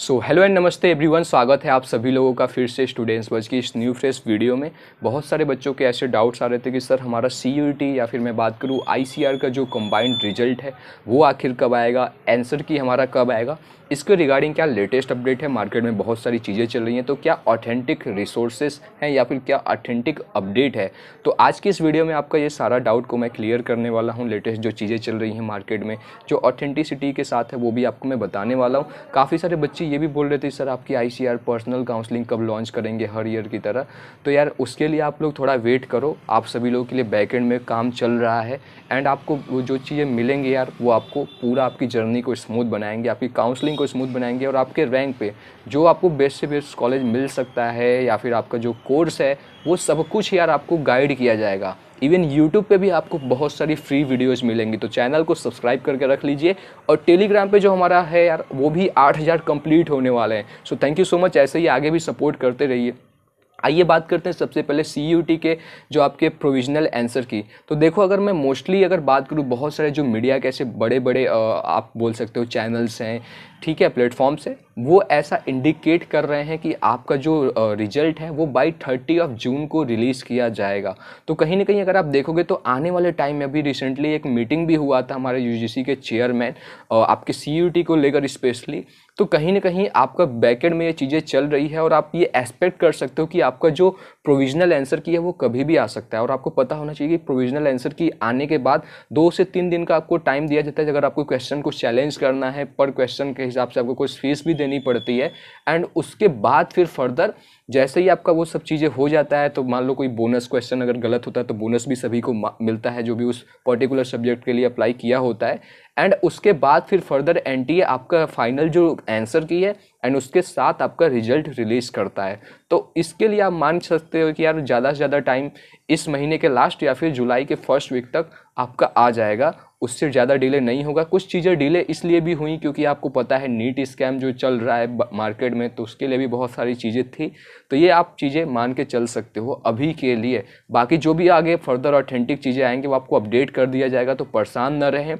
so hello and नमस्ते everyone स्वागत है आप सभी लोगों का फिर से स्टूडेंट्स बज की इस न्यू फ्रेश वीडियो में बहुत सारे बच्चों के ऐसे डाउट्स आ रहे थे कि सर हमारा सी या फिर मैं बात करूँ आई का जो कंबाइंड रिजल्ट है वो आखिर कब आएगा आंसर की हमारा कब आएगा इसके रिगार्डिंग क्या लेटेस्ट अपडेट है मार्केट में बहुत सारी चीज़ें चल रही हैं तो क्या ऑथेंटिक रिसोर्सेस हैं या फिर क्या ऑथेंटिक अपडेट है तो आज की इस वीडियो में आपका ये सारा डाउट को मैं क्लियर करने वाला हूँ लेटेस्ट जो चीज़ें चल रही हैं मार्केट में जो ऑथेंटिसिटी के साथ है वो भी आपको मैं बताने वाला हूँ काफ़ी सारे बच्चे ये भी बोल रहे थे सर आपकी आई पर्सनल काउंसलिंग कब लॉन्च करेंगे हर ईयर की तरह तो यार उसके लिए आप लोग थोड़ा वेट करो आप सभी लोगों के लिए बैकेंड में काम चल रहा है एंड आपको जो चीज़ें मिलेंगी यार वो आपको पूरा आपकी जर्नी को स्मूथ बनाएंगे आपकी काउंसलिंग को स्मूथ बनाएंगे और आपके रैंक पे जो आपको बेस्ट से बेस्ट कॉलेज मिल सकता है या फिर आपका जो कोर्स है वो सब कुछ यार आपको गाइड किया जाएगा इवन यूट्यूब पे भी आपको बहुत सारी फ्री वीडियोज़ मिलेंगी तो चैनल को सब्सक्राइब करके रख लीजिए और टेलीग्राम पे जो हमारा है यार वो भी 8000 कंप्लीट होने वाले हैं so thank you so much ऐसे ही आगे भी सपोर्ट करते रहिए आइए बात करते हैं सबसे पहले सी के जो आपके प्रोविजनल आंसर की तो देखो अगर मैं मोस्टली अगर बात करूँ बहुत सारे जो मीडिया के ऐसे बड़े बड़े आप बोल सकते हो चैनल्स हैं ठीक है प्लेटफॉर्म्स है वो ऐसा इंडिकेट कर रहे हैं कि आपका जो रिजल्ट है वो बाई थर्टी ऑफ जून को रिलीज़ किया जाएगा तो कहीं ना कहीं अगर आप देखोगे तो आने वाले टाइम में अभी रिसेंटली एक मीटिंग भी हुआ था हमारे सी के चेयरमैन आपके सी को लेकर स्पेशली तो कहीं ना कहीं आपका बैकेंड में ये चीज़ें चल रही है और आप ये एक्सपेक्ट कर सकते हो कि आपका जो प्रोविजनल आंसर की है वो कभी भी आ सकता है और आपको पता होना चाहिए कि प्रोविजनल आंसर की आने के बाद दो से तीन दिन का आपको टाइम दिया जाता है अगर आपको क्वेश्चन को चैलेंज करना है पर क्वेश्चन के हिसाब से आपको कुछ फीस भी देनी पड़ती है एंड उसके बाद फिर फर्दर जैसे ही आपका वो सब चीज़ें हो जाता है तो मान लो कोई बोनस क्वेश्चन अगर गलत होता है तो बोनस भी सभी को मिलता है जो भी उस पर्टिकुलर सब्जेक्ट के लिए अप्लाई किया होता है एंड उसके बाद फिर फर्दर ए आपका फाइनल जो आंसर की है एंड उसके साथ आपका रिजल्ट रिलीज़ करता है तो इसके लिए आप मान सकते हो कि यार ज़्यादा से ज़्यादा टाइम इस महीने के लास्ट या फिर जुलाई के फर्स्ट वीक तक आपका आ जाएगा उससे ज़्यादा डिले नहीं होगा कुछ चीज़ें डिले इसलिए भी हुई क्योंकि आपको पता है नीट स्कैम जो चल रहा है मार्केट में तो उसके लिए भी बहुत सारी चीज़ें थी तो ये आप चीज़ें मान के चल सकते हो अभी के लिए बाकी जो भी आगे फर्दर ऑथेंटिक चीज़ें आएंगी वो आपको अपडेट कर दिया जाएगा तो परेशान न रहें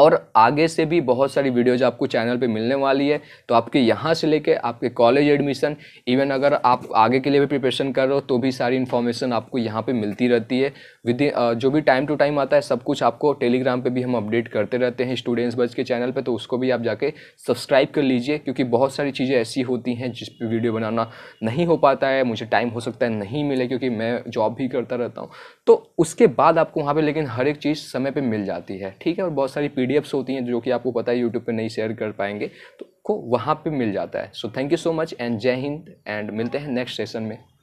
और आगे से भी बहुत सारी वीडियोज आपको चैनल पे मिलने वाली है तो आपके यहाँ से लेके आपके कॉलेज एडमिशन इवन अगर आप आगे के लिए भी प्रिपरेशन कर रहे हो तो भी सारी इन्फॉर्मेशन आपको यहाँ पे मिलती रहती है विद जो भी टाइम टू टाइम आता है सब कुछ आपको टेलीग्राम पे भी हम अपडेट करते रहते हैं स्टूडेंट्स बज के चैनल पर तो उसको भी आप जाके सब्सक्राइब कर लीजिए क्योंकि बहुत सारी चीज़ें ऐसी होती हैं जिस पर वीडियो बनाना नहीं हो पाता है मुझे टाइम हो सकता है नहीं मिले क्योंकि मैं जॉब भी करता रहता हूँ तो उसके बाद आपको वहाँ पर लेकिन हर एक चीज़ समय पर मिल जाती है ठीक है और बहुत सारी पी होती हैं जो कि आपको पता है यूट्यूब पर नहीं शेयर कर पाएंगे तो को वहाँ पर मिल जाता है so thank you so much and जय हिंद एंड मिलते हैं नेक्स्ट सेशन में